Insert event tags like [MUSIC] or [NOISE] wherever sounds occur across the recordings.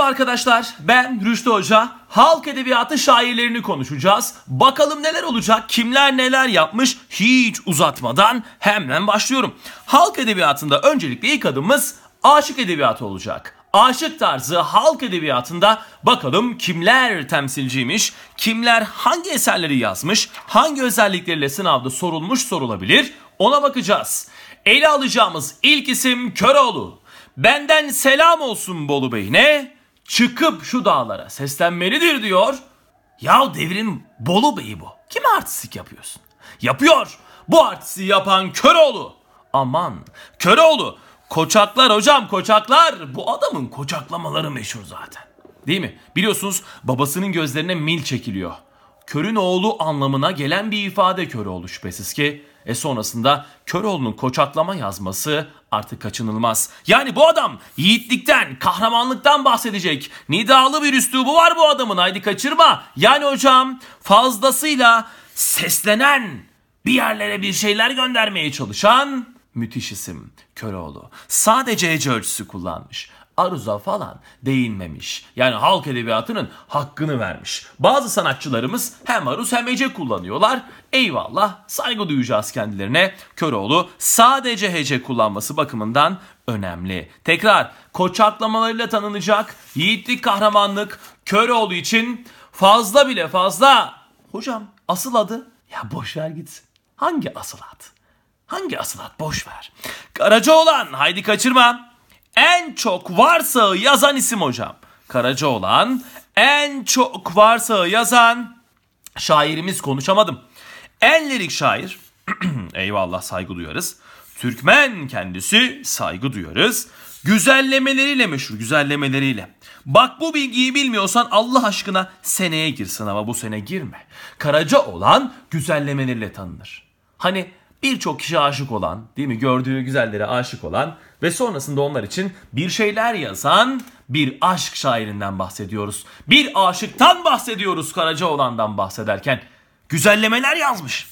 Merhaba arkadaşlar, ben Rüştü Hoca. Halk edebiyatı şairlerini konuşacağız. Bakalım neler olacak, kimler neler yapmış hiç uzatmadan hemen başlıyorum. Halk edebiyatında öncelikle ilk adımız aşık edebiyatı olacak. Aşık tarzı halk edebiyatında bakalım kimler temsilciymiş, kimler hangi eserleri yazmış, hangi özellikleriyle sınavda sorulmuş sorulabilir ona bakacağız. Ele alacağımız ilk isim Köroğlu. Benden selam olsun Bolu Bey'ine çıkıp şu dağlara seslenmelidir diyor. Ya devrin Bolu Bey'i bu. Kime artistik yapıyorsun? Yapıyor. Bu artisti yapan Köroğlu. Aman Köroğlu. Koçaklar hocam koçaklar. Bu adamın koçaklamaları meşhur zaten. Değil mi? Biliyorsunuz babasının gözlerine mil çekiliyor. Körün oğlu anlamına gelen bir ifade Köroğlu şüphesiz ki e sonrasında Köroğlu'nun koçatlama yazması artık kaçınılmaz. Yani bu adam yiğitlikten, kahramanlıktan bahsedecek. Nidalı bir üslubu var bu adamın haydi kaçırma. Yani hocam fazlasıyla seslenen, bir yerlere bir şeyler göndermeye çalışan müthiş isim Köroğlu. Sadece hece ölçüsü kullanmış aruza falan değinmemiş. Yani halk edebiyatının hakkını vermiş. Bazı sanatçılarımız hem aruz hem ece kullanıyorlar. Eyvallah saygı duyacağız kendilerine. Köroğlu sadece hece kullanması bakımından önemli. Tekrar koçaklamalarıyla tanınacak yiğitlik kahramanlık Köroğlu için fazla bile fazla. Hocam asıl adı ya boş ver gitsin. Hangi asıl ad? Hangi asıl ad? Boş ver. Karaca olan haydi kaçırma. En çok varsa yazan isim hocam. Karaca olan en çok varsa yazan şairimiz konuşamadım. En lirik şair, [CLEARS THROAT] eyvallah saygı duyarız. Türkmen kendisi saygı duyarız. Güzellemeleriyle meşhur, güzellemeleriyle. Bak bu bilgiyi bilmiyorsan Allah aşkına seneye gir sınava bu sene girme. Karaca olan güzellemeleriyle tanınır. Hani birçok kişi aşık olan, değil mi? Gördüğü güzellere aşık olan ve sonrasında onlar için bir şeyler yazan bir aşk şairinden bahsediyoruz. Bir aşıktan bahsediyoruz Karaca olandan bahsederken güzellemeler yazmış.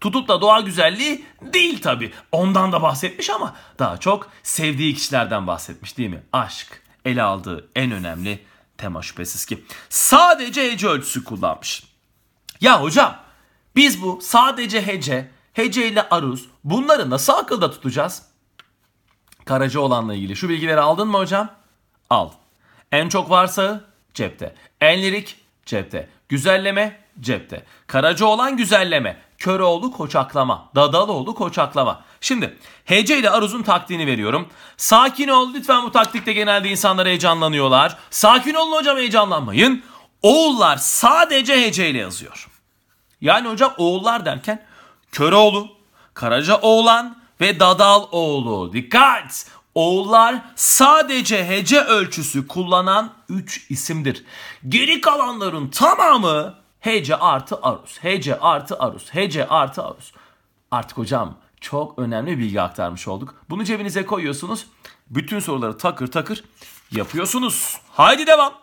Tutup da doğa güzelliği değil tabi. Ondan da bahsetmiş ama daha çok sevdiği kişilerden bahsetmiş değil mi? Aşk ele aldığı en önemli tema şüphesiz ki. Sadece hece ölçüsü kullanmış. Ya hocam biz bu sadece hece, hece ile aruz bunları nasıl akılda tutacağız? Karaca olanla ilgili şu bilgileri aldın mı hocam? Al. En çok varsa cepte. En lirik cepte. Güzelleme cepte. Karaca olan güzelleme, Köroğlu koçaklama, Dadaloğlu koçaklama. Şimdi hece ile aruzun taktiğini veriyorum. Sakin ol lütfen bu taktikte genelde insanlar heyecanlanıyorlar. Sakin olun hocam heyecanlanmayın. Oğullar sadece hece ile yazıyor. Yani hocam oğullar derken Köroğlu, Karaca oğlan ve Dadal oğlu. Dikkat! Oğullar sadece hece ölçüsü kullanan 3 isimdir. Geri kalanların tamamı Hece artı Arus, hece artı Arus, hece artı Arus. Artık hocam çok önemli bilgi aktarmış olduk. Bunu cebinize koyuyorsunuz. Bütün soruları takır takır yapıyorsunuz. Haydi devam.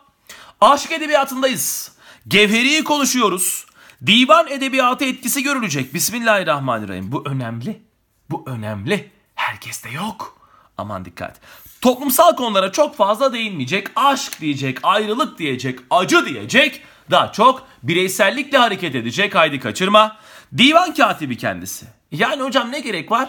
Aşık edebiyatındayız. Gevheri'yi konuşuyoruz. Divan edebiyatı etkisi görülecek. Bismillahirrahmanirrahim. Bu önemli. Bu önemli. Herkeste yok. Aman dikkat. Toplumsal konulara çok fazla değinmeyecek. Aşk diyecek, ayrılık diyecek, acı diyecek da çok bireysellikle hareket edecek haydi kaçırma. Divan katibi kendisi. Yani hocam ne gerek var?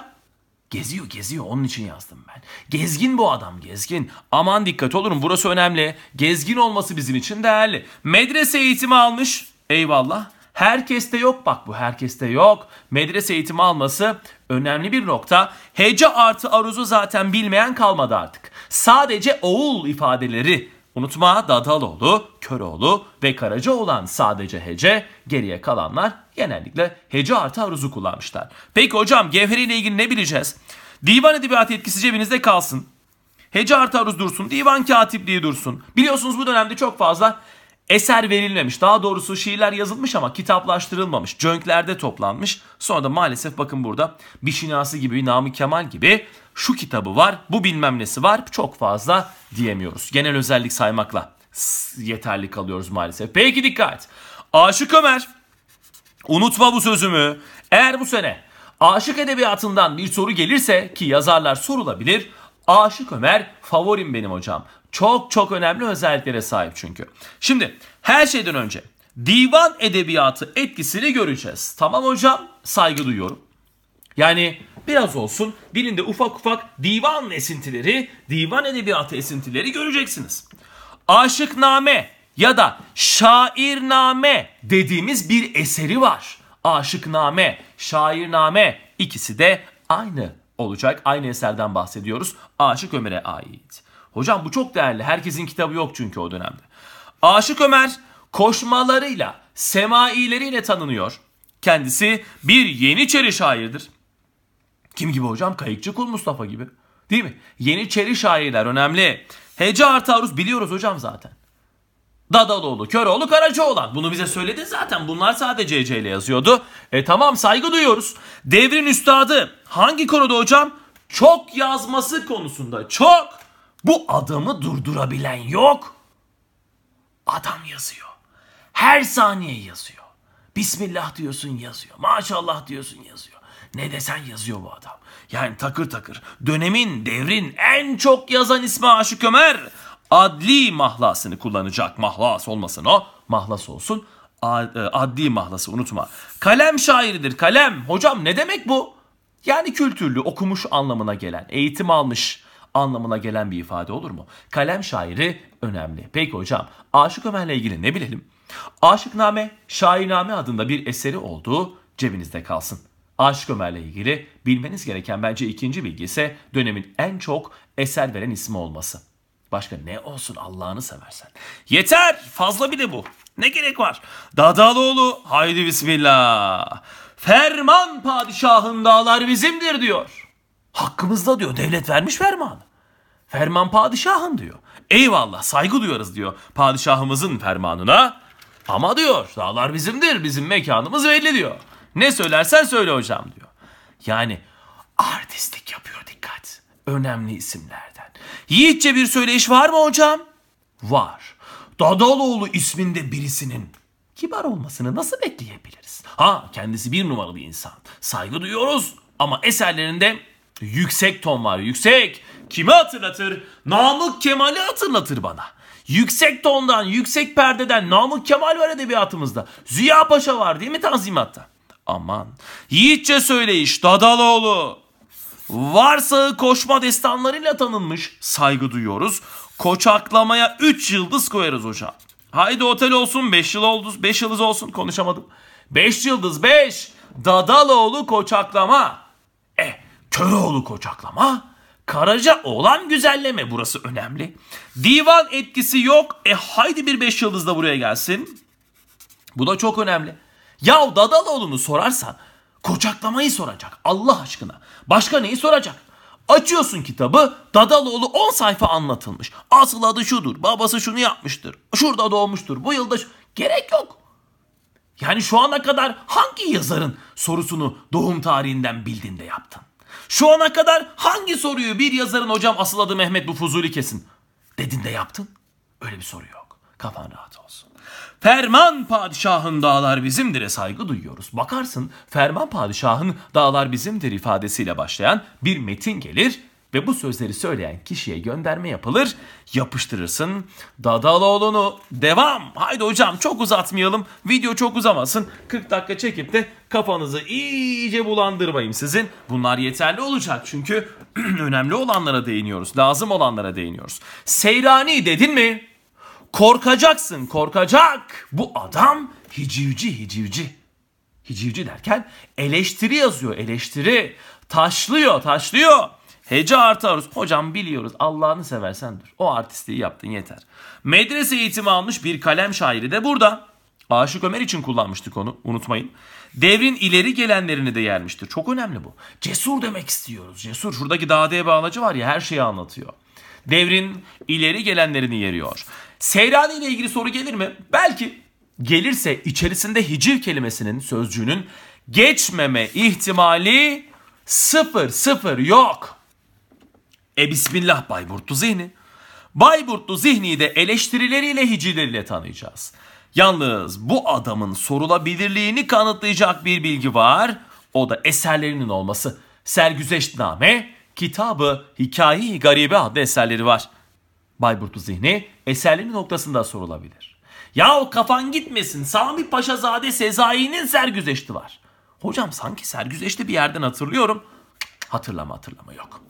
Geziyor geziyor onun için yazdım ben. Gezgin bu adam gezgin. Aman dikkat olurum burası önemli. Gezgin olması bizim için değerli. Medrese eğitimi almış. Eyvallah. Herkeste yok bak bu herkeste yok. Medrese eğitimi alması önemli bir nokta. Hece artı aruzu zaten bilmeyen kalmadı artık. Sadece oğul ifadeleri Unutma Dadaloğlu, Köroğlu ve Karaca olan sadece hece, geriye kalanlar genellikle hece artı aruzu kullanmışlar. Peki hocam Gevheri ile ilgili ne bileceğiz? Divan edebiyatı etkisi cebinizde kalsın. Hece artı aruz dursun, divan katipliği dursun. Biliyorsunuz bu dönemde çok fazla eser verilmemiş. Daha doğrusu şiirler yazılmış ama kitaplaştırılmamış. Cönklerde toplanmış. Sonra da maalesef bakın burada bir şinası gibi, Namık Kemal gibi şu kitabı var, bu bilmem nesi var. Çok fazla diyemiyoruz. Genel özellik saymakla yeterli kalıyoruz maalesef. Peki dikkat. Aşık Ömer unutma bu sözümü. Eğer bu sene aşık edebiyatından bir soru gelirse ki yazarlar sorulabilir. Aşık Ömer favorim benim hocam. Çok çok önemli özelliklere sahip çünkü. Şimdi her şeyden önce divan edebiyatı etkisini göreceğiz. Tamam hocam saygı duyuyorum. Yani biraz olsun dilinde ufak ufak divan esintileri, divan edebiyatı esintileri göreceksiniz. Aşıkname ya da şairname dediğimiz bir eseri var. Aşıkname, şairname ikisi de aynı olacak. Aynı eserden bahsediyoruz. Aşık Ömer'e ait. Hocam bu çok değerli. Herkesin kitabı yok çünkü o dönemde. Aşık Ömer koşmalarıyla, semaileriyle tanınıyor. Kendisi bir Yeniçeri şairdir. Kim gibi hocam? Kayıkçı Kul Mustafa gibi. Değil mi? Yeniçeri şairler önemli. Hece Artarus biliyoruz hocam zaten. Dadaloğlu, Köroğlu, Karacaoğlan. Bunu bize söyledi zaten. Bunlar sadece CC ile yazıyordu. E tamam saygı duyuyoruz. Devrin üstadı hangi konuda hocam? Çok yazması konusunda. Çok. Bu adamı durdurabilen yok. Adam yazıyor. Her saniye yazıyor. Bismillah diyorsun yazıyor. Maşallah diyorsun yazıyor. Ne desen yazıyor bu adam. Yani takır takır. Dönemin, devrin en çok yazan ismi Aşık Ömer. Adli mahlasını kullanacak. Mahlas olmasın o. Mahlas olsun. E, adli mahlası unutma. Kalem şairidir kalem. Hocam ne demek bu? Yani kültürlü, okumuş anlamına gelen, eğitim almış, anlamına gelen bir ifade olur mu? Kalem şairi önemli. Peki hocam Aşık Ömer'le ilgili ne bilelim? Aşıkname, Şairname adında bir eseri olduğu cebinizde kalsın. Aşık Ömer'le ilgili bilmeniz gereken bence ikinci bilgi ise dönemin en çok eser veren ismi olması. Başka ne olsun Allah'ını seversen. Yeter! Fazla bir de bu. Ne gerek var? Dadaloğlu haydi bismillah. Ferman padişahın dağlar bizimdir diyor. Hakkımızda diyor devlet vermiş fermanı. Ferman padişahın diyor. Eyvallah saygı duyarız diyor padişahımızın fermanına. Ama diyor dağlar bizimdir bizim mekanımız belli diyor. Ne söylersen söyle hocam diyor. Yani artistlik yapıyor dikkat. Önemli isimlerden. Yiğitçe bir söyleyiş var mı hocam? Var. Dadaloğlu isminde birisinin kibar olmasını nasıl bekleyebiliriz? Ha kendisi bir numaralı insan. Saygı duyuyoruz ama eserlerinde Yüksek ton var yüksek. Kimi hatırlatır? Namık Kemal'i hatırlatır bana. Yüksek tondan, yüksek perdeden Namık Kemal var edebiyatımızda. Ziya Paşa var değil mi Tanzimat'ta? Aman. Yiğitçe söyleyiş Dadaloğlu. Varsa koşma destanlarıyla tanınmış. Saygı duyuyoruz. Koçaklamaya 3 yıldız koyarız hocam. Haydi otel olsun 5 yıl oldu. 5 yıldız olsun konuşamadım. 5 yıldız 5. Dadaloğlu koçaklama. Köroğlu kocaklama, Karaca oğlan güzelleme burası önemli. Divan etkisi yok. E haydi bir beş yıldız da buraya gelsin. Bu da çok önemli. Yav Dadaloğlu'nu sorarsan kocaklamayı soracak Allah aşkına. Başka neyi soracak? Açıyorsun kitabı Dadaloğlu 10 sayfa anlatılmış. Asıl adı şudur. Babası şunu yapmıştır. Şurada doğmuştur. Bu yılda gerek yok. Yani şu ana kadar hangi yazarın sorusunu doğum tarihinden bildiğinde yaptın? Şu ana kadar hangi soruyu bir yazarın hocam asıl adı Mehmet bu Fuzuli kesin dedin de yaptın? Öyle bir soru yok. Kafan rahat olsun. Ferman padişahın dağlar bizimdir'e saygı duyuyoruz. Bakarsın ferman padişahın dağlar bizimdir ifadesiyle başlayan bir metin gelir ve bu sözleri söyleyen kişiye gönderme yapılır. Yapıştırırsın. Dadaloğlu'nu devam. Haydi hocam çok uzatmayalım. Video çok uzamasın. 40 dakika çekip de kafanızı iyice bulandırmayayım sizin. Bunlar yeterli olacak çünkü [CLEARS THROAT] önemli olanlara değiniyoruz. Lazım olanlara değiniyoruz. Seyrani dedin mi? Korkacaksın korkacak. Bu adam hicivci hicivci. Hicivci derken eleştiri yazıyor eleştiri. Taşlıyor taşlıyor. Hece artı aruz. Hocam biliyoruz Allah'ını seversen dur. O artistliği yaptın yeter. Medrese eğitimi almış bir kalem şairi de burada. Aşık Ömer için kullanmıştık onu unutmayın. Devrin ileri gelenlerini de yermiştir. Çok önemli bu. Cesur demek istiyoruz. Cesur. Şuradaki dağdeye bağlacı var ya her şeyi anlatıyor. Devrin ileri gelenlerini yeriyor. Seyrani ile ilgili soru gelir mi? Belki gelirse içerisinde hiciv kelimesinin sözcüğünün geçmeme ihtimali sıfır sıfır yok. E bismillah Bayburtlu Zihni. Bayburtlu Zihni'yi de eleştirileriyle hicileriyle tanıyacağız. Yalnız bu adamın sorulabilirliğini kanıtlayacak bir bilgi var. O da eserlerinin olması. Sergüzeştname, kitabı Hikayi Garibe adlı eserleri var. Bayburtlu Zihni eserleri noktasında sorulabilir. Ya o kafan gitmesin Sami Paşazade Sezai'nin sergüzeşti var. Hocam sanki sergüzeşti bir yerden hatırlıyorum.'' Hatırlama hatırlama yok.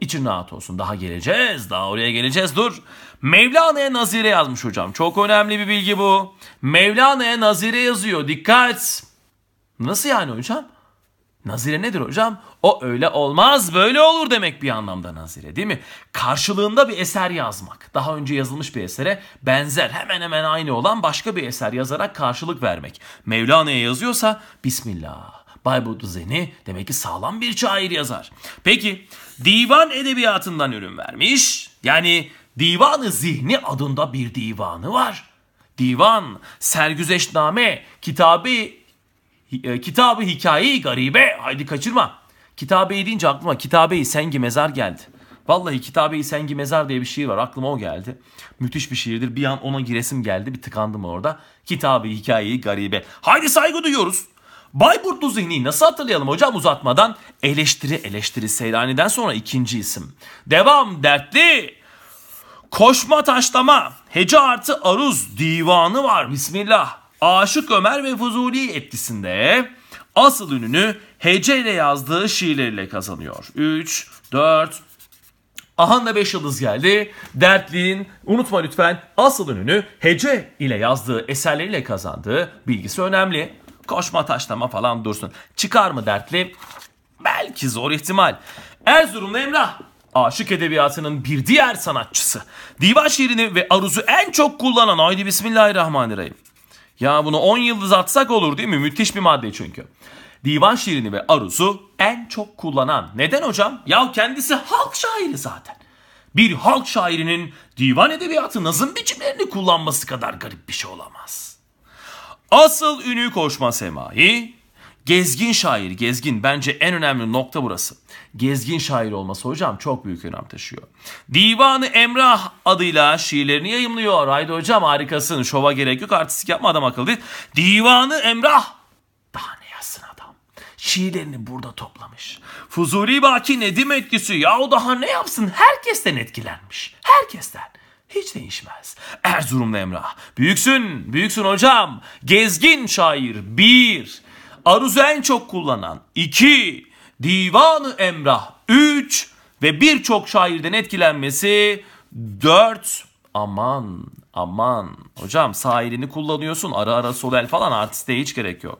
İçin rahat olsun. Daha geleceğiz. Daha oraya geleceğiz. Dur. Mevlana'ya nazire yazmış hocam. Çok önemli bir bilgi bu. Mevlana'ya nazire yazıyor. Dikkat. Nasıl yani hocam? Nazire nedir hocam? O öyle olmaz böyle olur demek bir anlamda nazire değil mi? Karşılığında bir eser yazmak. Daha önce yazılmış bir esere benzer hemen hemen aynı olan başka bir eser yazarak karşılık vermek. Mevlana'ya yazıyorsa Bismillah. Bayburt Zeni demek ki sağlam bir şair yazar. Peki divan edebiyatından ürün vermiş. Yani divanı zihni adında bir divanı var. Divan, sergüzeşname, kitabı e, kitabı hikayeyi garibe haydi kaçırma. Kitabeyi deyince aklıma kitabeyi sengi mezar geldi. Vallahi Kitabe-i Sengi Mezar diye bir şiir var. Aklıma o geldi. Müthiş bir şiirdir. Bir an ona giresim geldi. Bir tıkandım orada. Kitabı hikayeyi garibe. Haydi saygı duyuyoruz. Bayburtlu Zihni nasıl hatırlayalım hocam uzatmadan? Eleştiri eleştiri Seylani'den sonra ikinci isim. Devam dertli. Koşma taşlama. Hece artı aruz divanı var. Bismillah. Aşık Ömer ve Fuzuli etkisinde asıl ününü hece ile yazdığı şiirleriyle kazanıyor. 3, 4, aha da 5 yıldız geldi. Dertliğin unutma lütfen asıl ününü hece ile yazdığı eserleriyle kazandığı bilgisi önemli. Koşma taşlama falan dursun. Çıkar mı dertli? Belki zor ihtimal. Erzurumlu Emrah. Aşık edebiyatının bir diğer sanatçısı. Divan şiirini ve aruzu en çok kullanan haydi bismillahirrahmanirrahim. Ya bunu 10 yıldız atsak olur değil mi? Müthiş bir madde çünkü. Divan şiirini ve aruzu en çok kullanan. Neden hocam? Ya kendisi halk şairi zaten. Bir halk şairinin divan edebiyatı nazım biçimlerini kullanması kadar garip bir şey olamaz.'' Asıl ünü koşma semai. Gezgin şair, gezgin bence en önemli nokta burası. Gezgin şair olması hocam çok büyük önem taşıyor. Divanı Emrah adıyla şiirlerini yayımlıyor. Haydi hocam harikasın. Şova gerek yok. Artistik yapma adam akıllı değil. Divanı Emrah. Daha ne yazsın adam? Şiirlerini burada toplamış. Fuzuli Baki Nedim etkisi. Yahu daha ne yapsın? Herkesten etkilenmiş. Herkesten hiç değişmez. Erzurumlu Emrah. Büyüksün, büyüksün hocam. Gezgin şair. Bir. Aruz'u en çok kullanan. iki. Divanı Emrah. Üç. Ve birçok şairden etkilenmesi. Dört. Aman, aman. Hocam sağ elini kullanıyorsun. Ara ara sol el falan artiste hiç gerek yok.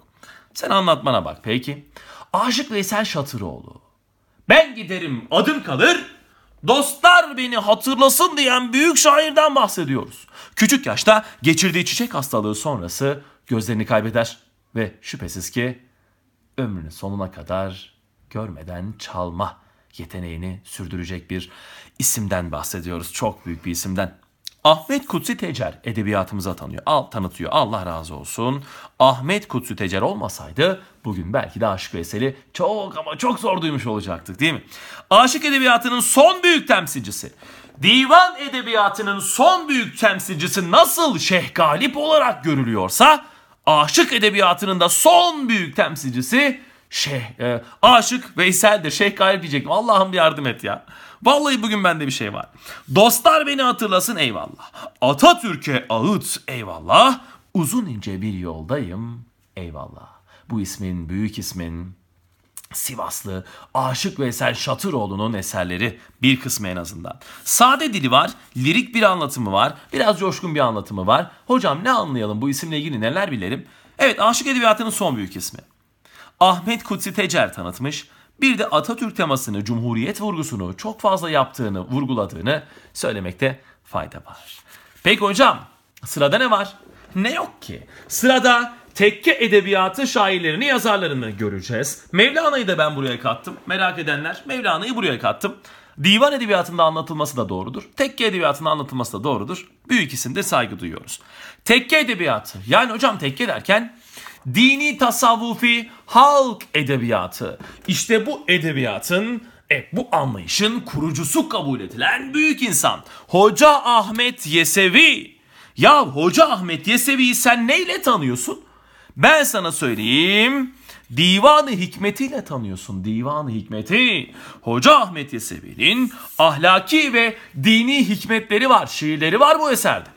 Sen anlatmana bak peki. Aşık Veysel Şatıroğlu. Ben giderim adım kalır Dostlar beni hatırlasın diyen büyük şairden bahsediyoruz. Küçük yaşta geçirdiği çiçek hastalığı sonrası gözlerini kaybeder ve şüphesiz ki ömrünün sonuna kadar görmeden çalma yeteneğini sürdürecek bir isimden bahsediyoruz. Çok büyük bir isimden. Ahmet Kutsi Tecer edebiyatımıza tanıyor. Al tanıtıyor. Allah razı olsun. Ahmet Kutsi Tecer olmasaydı bugün belki de Aşık Vesel'i çok ama çok zor duymuş olacaktık değil mi? Aşık edebiyatının son büyük temsilcisi. Divan edebiyatının son büyük temsilcisi nasıl Şeyh Galip olarak görülüyorsa aşık edebiyatının da son büyük temsilcisi Şeyh, e, aşık Veysel'dir. Şeyh Galip diyecektim. Allah'ım bir yardım et ya. Vallahi bugün bende bir şey var. Dostlar beni hatırlasın eyvallah. Atatürk'e ağıt eyvallah. Uzun ince bir yoldayım eyvallah. Bu ismin, büyük ismin Sivaslı Aşık Veysel Şatıroğlu'nun eserleri bir kısmı en azından. Sade dili var, lirik bir anlatımı var, biraz coşkun bir anlatımı var. Hocam ne anlayalım bu isimle ilgili neler bilelim? Evet Aşık Edebiyatı'nın son büyük ismi. Ahmet Kutsi Tecer tanıtmış. Bir de Atatürk temasını, Cumhuriyet vurgusunu çok fazla yaptığını, vurguladığını söylemekte fayda var. Peki hocam sırada ne var? Ne yok ki? Sırada tekke edebiyatı şairlerini, yazarlarını göreceğiz. Mevlana'yı da ben buraya kattım. Merak edenler Mevlana'yı buraya kattım. Divan edebiyatında anlatılması da doğrudur. Tekke edebiyatında anlatılması da doğrudur. Büyük isimde saygı duyuyoruz. Tekke edebiyatı yani hocam tekke derken Dini tasavvufi halk edebiyatı. İşte bu edebiyatın e, bu anlayışın kurucusu kabul edilen büyük insan Hoca Ahmet Yesevi. Ya Hoca Ahmet Yesevi'yi sen neyle tanıyorsun? Ben sana söyleyeyim. Divanı hikmetiyle tanıyorsun. Divanı hikmeti. Hoca Ahmet Yesevi'nin ahlaki ve dini hikmetleri var. Şiirleri var bu eserde.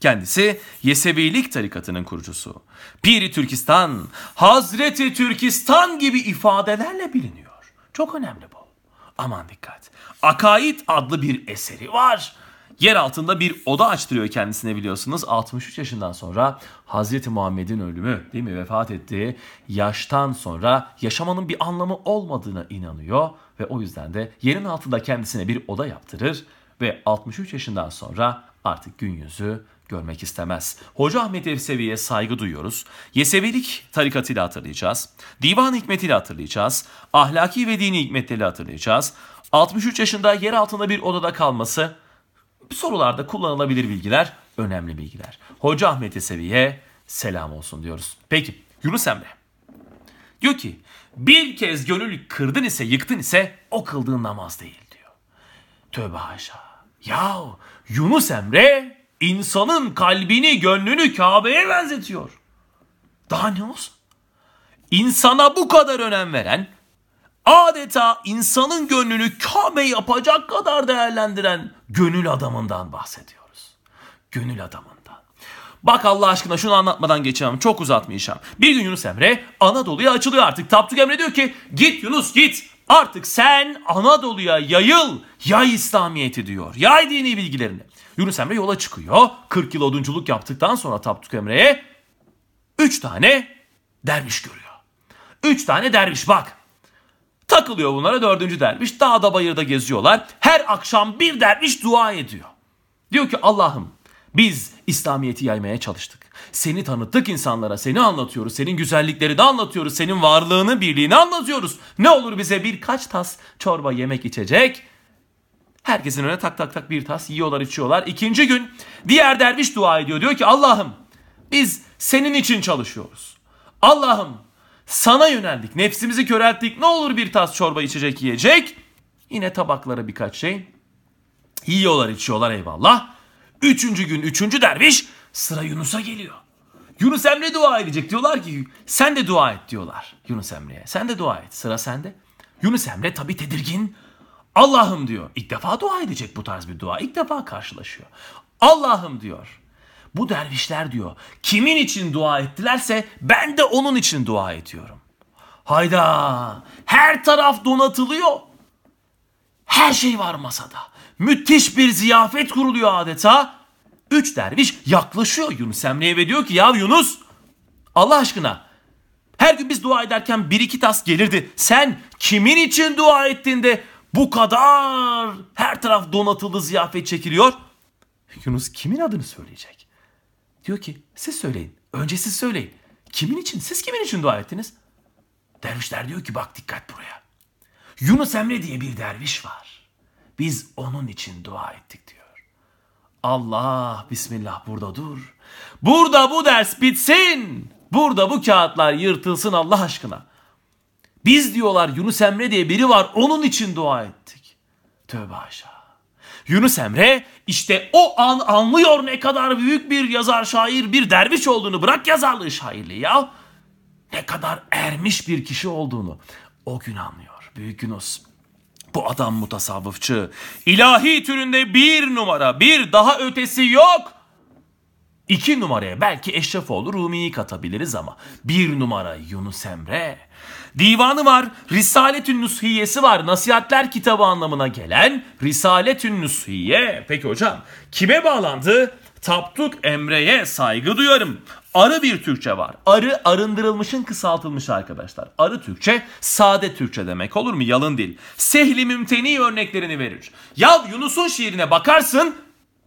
Kendisi Yesevilik tarikatının kurucusu. Piri Türkistan, Hazreti Türkistan gibi ifadelerle biliniyor. Çok önemli bu. Aman dikkat. Akaid adlı bir eseri var. Yer altında bir oda açtırıyor kendisine biliyorsunuz. 63 yaşından sonra Hazreti Muhammed'in ölümü değil mi vefat ettiği yaştan sonra yaşamanın bir anlamı olmadığına inanıyor. Ve o yüzden de yerin altında kendisine bir oda yaptırır ve 63 yaşından sonra artık gün yüzü görmek istemez. Hoca Ahmet Evsevi'ye saygı duyuyoruz. Yesevilik tarikatıyla hatırlayacağız. Divan hikmetiyle hatırlayacağız. Ahlaki ve dini hikmetleriyle hatırlayacağız. 63 yaşında yer altında bir odada kalması sorularda kullanılabilir bilgiler, önemli bilgiler. Hoca Ahmet Yesevi'ye selam olsun diyoruz. Peki Yunus Emre. Diyor ki bir kez gönül kırdın ise yıktın ise o kıldığın namaz değil diyor. Tövbe haşa. Yahu Yunus Emre insanın kalbini, gönlünü Kabe'ye benzetiyor. Daha ne olsun? İnsana bu kadar önem veren, adeta insanın gönlünü Kabe yapacak kadar değerlendiren gönül adamından bahsediyoruz. Gönül adamından. Bak Allah aşkına şunu anlatmadan geçemem. Çok uzatmayacağım. Bir gün Yunus Emre Anadolu'ya açılıyor artık. Tapduk Emre diyor ki git Yunus git. Artık sen Anadolu'ya yayıl. Yay İslamiyeti diyor. Yay dini bilgilerini. Yunus Emre yola çıkıyor. 40 yıl odunculuk yaptıktan sonra Tapduk Emre'ye 3 tane derviş görüyor. 3 tane derviş bak. Takılıyor bunlara dördüncü derviş. Dağda bayırda geziyorlar. Her akşam bir derviş dua ediyor. Diyor ki Allah'ım biz İslamiyet'i yaymaya çalıştık. Seni tanıttık insanlara, seni anlatıyoruz, senin güzelliklerini anlatıyoruz, senin varlığını, birliğini anlatıyoruz. Ne olur bize birkaç tas çorba, yemek, içecek Herkesin önüne tak tak tak bir tas yiyorlar içiyorlar. İkinci gün diğer derviş dua ediyor. Diyor ki Allah'ım biz senin için çalışıyoruz. Allah'ım sana yöneldik. Nefsimizi körelttik. Ne olur bir tas çorba içecek yiyecek. Yine tabaklara birkaç şey. Yiyorlar içiyorlar eyvallah. Üçüncü gün üçüncü derviş sıra Yunus'a geliyor. Yunus Emre dua edecek. Diyorlar ki sen de dua et diyorlar Yunus Emre'ye. Sen de dua et sıra sende. Yunus Emre tabi tedirgin. Allah'ım diyor. İlk defa dua edecek bu tarz bir dua. İlk defa karşılaşıyor. Allah'ım diyor. Bu dervişler diyor. Kimin için dua ettilerse ben de onun için dua ediyorum. Hayda! Her taraf donatılıyor. Her şey var masada. Müthiş bir ziyafet kuruluyor adeta. Üç derviş yaklaşıyor Yunus Emre'ye ve diyor ki ya Yunus Allah aşkına her gün biz dua ederken bir iki tas gelirdi. Sen kimin için dua ettin de bu kadar her taraf donatılı ziyafet çekiliyor. Yunus kimin adını söyleyecek? Diyor ki siz söyleyin. Önce siz söyleyin. Kimin için? Siz kimin için dua ettiniz? Dervişler diyor ki bak dikkat buraya. Yunus Emre diye bir derviş var. Biz onun için dua ettik diyor. Allah bismillah burada dur. Burada bu ders bitsin. Burada bu kağıtlar yırtılsın Allah aşkına. Biz diyorlar Yunus Emre diye biri var onun için dua ettik. Tövbe aşağı. Yunus Emre işte o an anlıyor ne kadar büyük bir yazar şair bir derviş olduğunu bırak yazarlığı şairliği ya. Ne kadar ermiş bir kişi olduğunu o gün anlıyor. Büyük Yunus bu adam mutasavvıfçı. İlahi türünde bir numara bir daha ötesi yok. İki numaraya belki Eşrefoğlu Rumi'yi katabiliriz ama bir numara Yunus Emre. Divanı var, Risaletün Nushiyesi var. Nasihatler kitabı anlamına gelen Risaletün Nushiye. Peki hocam kime bağlandı? Tapduk Emre'ye saygı duyarım. Arı bir Türkçe var. Arı arındırılmışın kısaltılmış arkadaşlar. Arı Türkçe sade Türkçe demek olur mu? Yalın dil. Sehli mümteni örneklerini verir. Ya Yunus'un şiirine bakarsın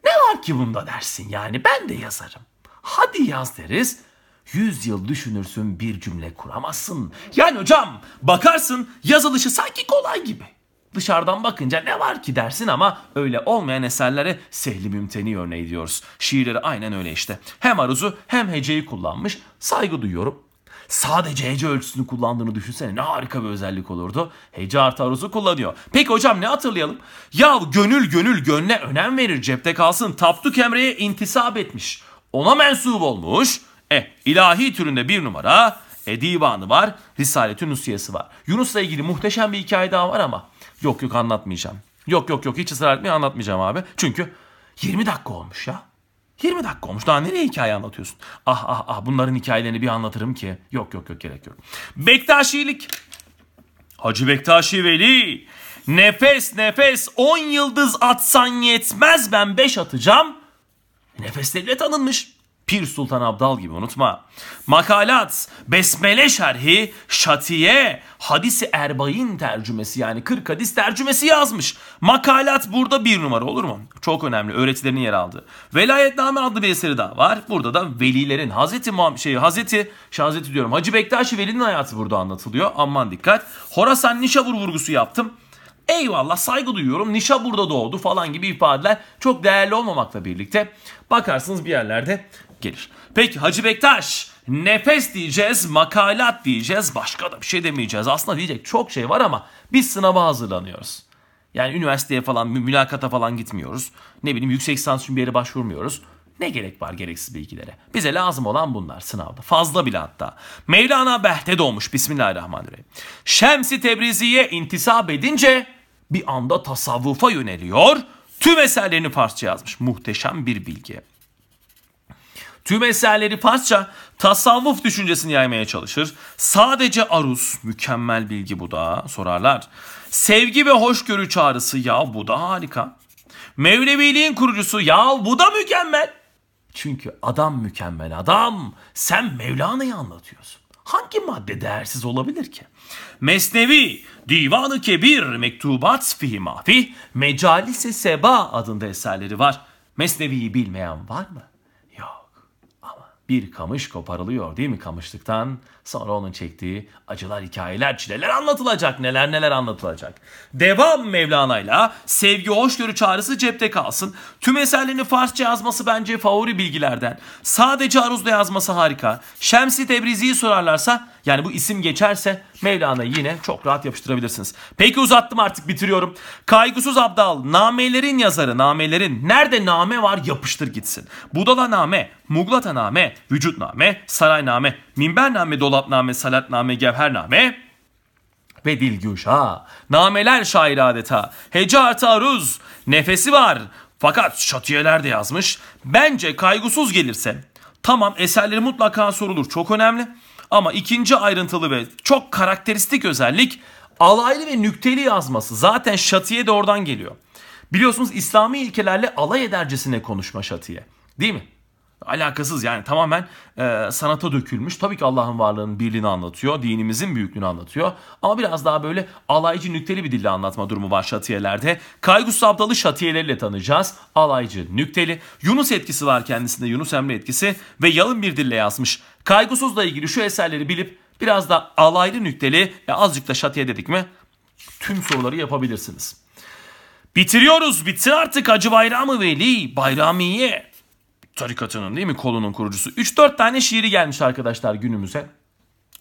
ne var ki bunda dersin yani ben de yazarım. Hadi yaz deriz. Yüz yıl düşünürsün bir cümle kuramazsın. Yani hocam bakarsın yazılışı sanki kolay gibi. Dışarıdan bakınca ne var ki dersin ama öyle olmayan eserlere Sehli Mümteni örneği diyoruz. Şiirleri aynen öyle işte. Hem aruzu hem heceyi kullanmış. Saygı duyuyorum sadece hece ölçüsünü kullandığını düşünsene ne harika bir özellik olurdu. Hece artı aruzu kullanıyor. Peki hocam ne hatırlayalım? Ya gönül gönül gönle önem verir cepte kalsın. Tapduk Emre'ye intisap etmiş. Ona mensup olmuş. E ilahi türünde bir numara. E divanı var. Risalet-i Nusiyesi var. Yunus'la ilgili muhteşem bir hikaye daha var ama. Yok yok anlatmayacağım. Yok yok yok hiç ısrar etmeyi anlatmayacağım abi. Çünkü 20 dakika olmuş ya. 20 dakika olmuş. Daha nereye hikaye anlatıyorsun? Ah ah ah bunların hikayelerini bir anlatırım ki. Yok yok yok gerek yok. Bektaşilik. Hacı Bektaşi Veli. Nefes nefes 10 yıldız atsan yetmez ben 5 atacağım. Nefes devlet anılmış. Pir Sultan Abdal gibi unutma. Makalat, Besmele Şerhi, Şatiye, Hadisi Erbain tercümesi yani 40 hadis tercümesi yazmış. Makalat burada bir numara olur mu? Çok önemli Öğretilerini yer aldı. Velayetname adlı bir eseri daha var. Burada da velilerin Hazreti Muhammed, şey Hazreti Şahzeti diyorum. Hacı Bektaşi Veli'nin hayatı burada anlatılıyor. Aman dikkat. Horasan Nişabur vurgusu yaptım eyvallah saygı duyuyorum Nişa burada doğdu falan gibi ifadeler çok değerli olmamakla birlikte bakarsınız bir yerlerde gelir. Peki Hacı Bektaş nefes diyeceğiz, makalat diyeceğiz, başka da bir şey demeyeceğiz. Aslında diyecek çok şey var ama biz sınava hazırlanıyoruz. Yani üniversiteye falan, mülakata falan gitmiyoruz. Ne bileyim yüksek lisans için bir yere başvurmuyoruz. Ne gerek var gereksiz bilgilere? Bize lazım olan bunlar sınavda. Fazla bile hatta. Mevlana Behte doğmuş. Bismillahirrahmanirrahim. Şemsi Tebrizi'ye intisap edince bir anda tasavvufa yöneliyor. Tüm eserlerini Farsça yazmış. Muhteşem bir bilgi. Tüm eserleri Farsça tasavvuf düşüncesini yaymaya çalışır. Sadece aruz mükemmel bilgi bu da sorarlar. Sevgi ve hoşgörü çağrısı ya bu da harika. Mevleviliğin kurucusu ya bu da mükemmel. Çünkü adam mükemmel adam. Sen Mevlana'yı anlatıyorsun. Hangi madde değersiz olabilir ki? Mesnevi, Divanı Kebir, Mektubat Fihi Mahfi, Mecalise Seba adında eserleri var. Mesnevi'yi bilmeyen var mı? bir kamış koparılıyor değil mi kamışlıktan? Sonra onun çektiği acılar, hikayeler, çileler anlatılacak. Neler neler anlatılacak. Devam Mevlana'yla sevgi, hoşgörü çağrısı cepte kalsın. Tüm eserlerini Farsça yazması bence favori bilgilerden. Sadece Aruz'da yazması harika. Şemsi Tebrizi'yi sorarlarsa yani bu isim geçerse Mevlana'yı yine çok rahat yapıştırabilirsiniz. Peki uzattım artık bitiriyorum. Kaygısız Abdal, namelerin yazarı, namelerin. Nerede name var yapıştır gitsin. Budala name, muglata name, vücut name, saray name minbername, dolapname, salatname, gevhername ve dilgüşa. Nameler şair adeta. Hece artı aruz. Nefesi var. Fakat şatiyeler de yazmış. Bence kaygısız gelirse. Tamam eserleri mutlaka sorulur. Çok önemli. Ama ikinci ayrıntılı ve çok karakteristik özellik alaylı ve nükteli yazması. Zaten şatiye de oradan geliyor. Biliyorsunuz İslami ilkelerle alay edercesine konuşma şatiye. Değil mi? Alakasız yani tamamen e, sanata dökülmüş. Tabii ki Allah'ın varlığının birliğini anlatıyor. Dinimizin büyüklüğünü anlatıyor. Ama biraz daha böyle alaycı nükteli bir dille anlatma durumu var şatiyelerde. Kaygus Abdal'ı şatiyelerle tanıyacağız. Alaycı, nükteli. Yunus etkisi var kendisinde. Yunus Emre etkisi. Ve yalın bir dille yazmış. Kaygusuzla ilgili şu eserleri bilip biraz da alaylı nükteli ve azıcık da şatiye dedik mi tüm soruları yapabilirsiniz. Bitiriyoruz. bitir artık acı Bayramı Veli. Bayramiye tarikatının değil mi kolunun kurucusu. 3-4 tane şiiri gelmiş arkadaşlar günümüze.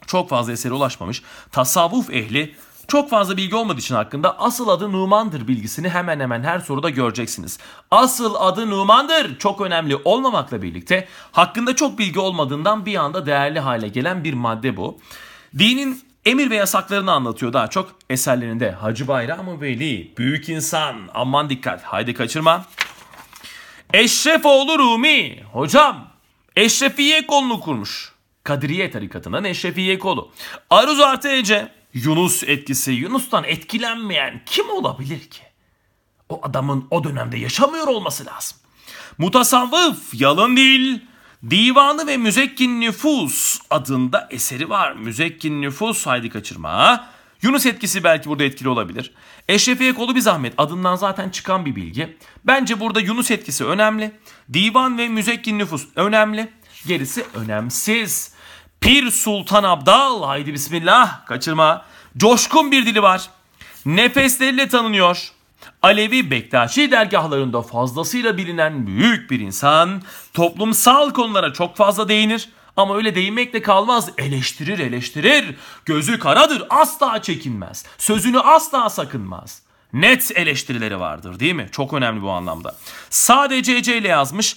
Çok fazla esere ulaşmamış. Tasavvuf ehli çok fazla bilgi olmadığı için hakkında asıl adı Numan'dır bilgisini hemen hemen her soruda göreceksiniz. Asıl adı Numan'dır çok önemli olmamakla birlikte hakkında çok bilgi olmadığından bir anda değerli hale gelen bir madde bu. Dinin emir ve yasaklarını anlatıyor daha çok eserlerinde. Hacı Bayram Veli, büyük insan, aman dikkat, haydi kaçırma. Eşrefoğlu Rumi. Hocam Eşrefiye kolunu kurmuş. Kadriye tarikatından Eşrefiye kolu. Aruz artı Ece. Yunus etkisi. Yunus'tan etkilenmeyen kim olabilir ki? O adamın o dönemde yaşamıyor olması lazım. Mutasavvıf, yalın dil, Divanı ve Müzekkin Nüfus adında eseri var. Müzekkin Nüfus haydi kaçırma. Yunus etkisi belki burada etkili olabilir. Eşrefiye kolu bir zahmet adından zaten çıkan bir bilgi. Bence burada Yunus etkisi önemli. Divan ve müzekkin nüfus önemli. Gerisi önemsiz. Pir Sultan Abdal haydi bismillah kaçırma. Coşkun bir dili var. Nefesleriyle tanınıyor. Alevi Bektaşi dergahlarında fazlasıyla bilinen büyük bir insan toplumsal konulara çok fazla değinir. Ama öyle değinmekle kalmaz. Eleştirir eleştirir. Gözü karadır. Asla çekinmez. Sözünü asla sakınmaz. Net eleştirileri vardır değil mi? Çok önemli bu anlamda. Sadece Ece ile yazmış.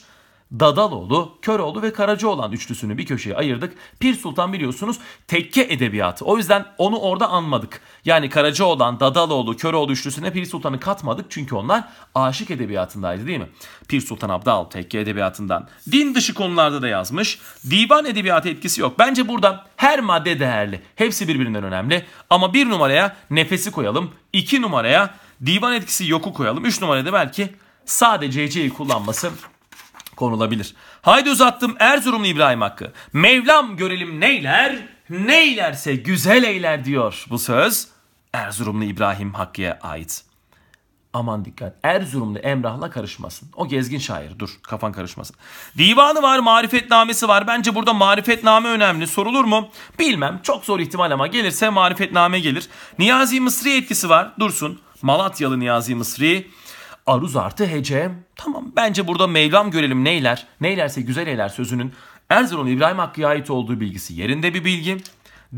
Dadaloğlu, Köroğlu ve karaca olan üçlüsünü bir köşeye ayırdık. Pir Sultan biliyorsunuz tekke edebiyatı. O yüzden onu orada anmadık. Yani karaca Karacaoğlan, Dadaloğlu, Köroğlu üçlüsüne Pir Sultan'ı katmadık. Çünkü onlar aşık edebiyatındaydı değil mi? Pir Sultan Abdal tekke edebiyatından. Din dışı konularda da yazmış. Divan edebiyatı etkisi yok. Bence burada her madde değerli. Hepsi birbirinden önemli. Ama bir numaraya nefesi koyalım. iki numaraya divan etkisi yoku koyalım. Üç numaraya da belki sadece C'yi kullanması konulabilir. Haydi uzattım Erzurumlu İbrahim Hakkı. Mevlam görelim neyler, neylerse güzel eyler diyor bu söz Erzurumlu İbrahim Hakkı'ya ait. Aman dikkat Erzurumlu Emrah'la karışmasın. O gezgin şair dur kafan karışmasın. Divanı var marifetnamesi var. Bence burada marifetname önemli sorulur mu? Bilmem çok zor ihtimal ama gelirse marifetname gelir. Niyazi Mısri etkisi var dursun. Malatyalı Niyazi Mısri. Aruz artı hece. Tamam bence burada mevlam görelim neyler. Neylerse güzel eyler sözünün Erzurum İbrahim Hakkı'ya ait olduğu bilgisi yerinde bir bilgi.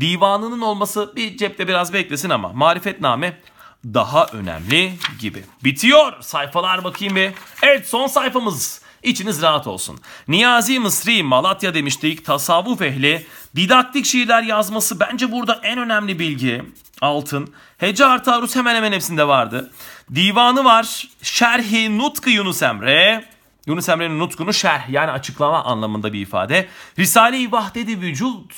Divanının olması bir cepte biraz beklesin ama marifetname daha önemli gibi. Bitiyor sayfalar bakayım bir. Evet son sayfamız. İçiniz rahat olsun. Niyazi Mısri Malatya demiştik. Tasavvuf ehli Didaktik şiirler yazması bence burada en önemli bilgi. Altın. Hece Artarus hemen hemen hepsinde vardı. Divanı var. Şerhi Nutkı Yunus Emre. Yunus Emre'nin nutkunu şerh yani açıklama anlamında bir ifade. Risale-i Vahdedi Vücut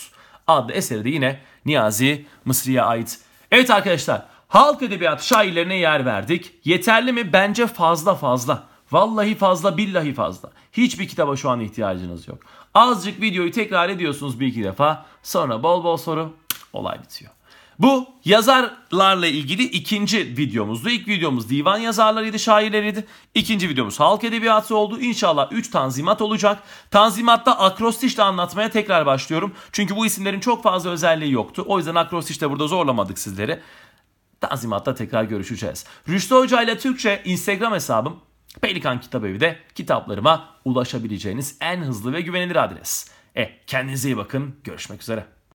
adlı eseri de yine Niyazi Mısri'ye ait. Evet arkadaşlar halk edebiyatı şairlerine yer verdik. Yeterli mi? Bence fazla fazla. Vallahi fazla billahi fazla. Hiçbir kitaba şu an ihtiyacınız yok. Azıcık videoyu tekrar ediyorsunuz bir iki defa. Sonra bol bol soru olay bitiyor. Bu yazarlarla ilgili ikinci videomuzdu. İlk videomuz divan yazarlarıydı, şairleriydi. İkinci videomuz halk edebiyatı oldu. İnşallah 3 tanzimat olacak. Tanzimatta akrostişle anlatmaya tekrar başlıyorum. Çünkü bu isimlerin çok fazla özelliği yoktu. O yüzden akrostişle burada zorlamadık sizleri. Tanzimatta tekrar görüşeceğiz. Rüştü Hoca ile Türkçe Instagram hesabım Pelikan kitabevi de kitaplarıma ulaşabileceğiniz en hızlı ve güvenilir adres. E kendinize iyi bakın. Görüşmek üzere.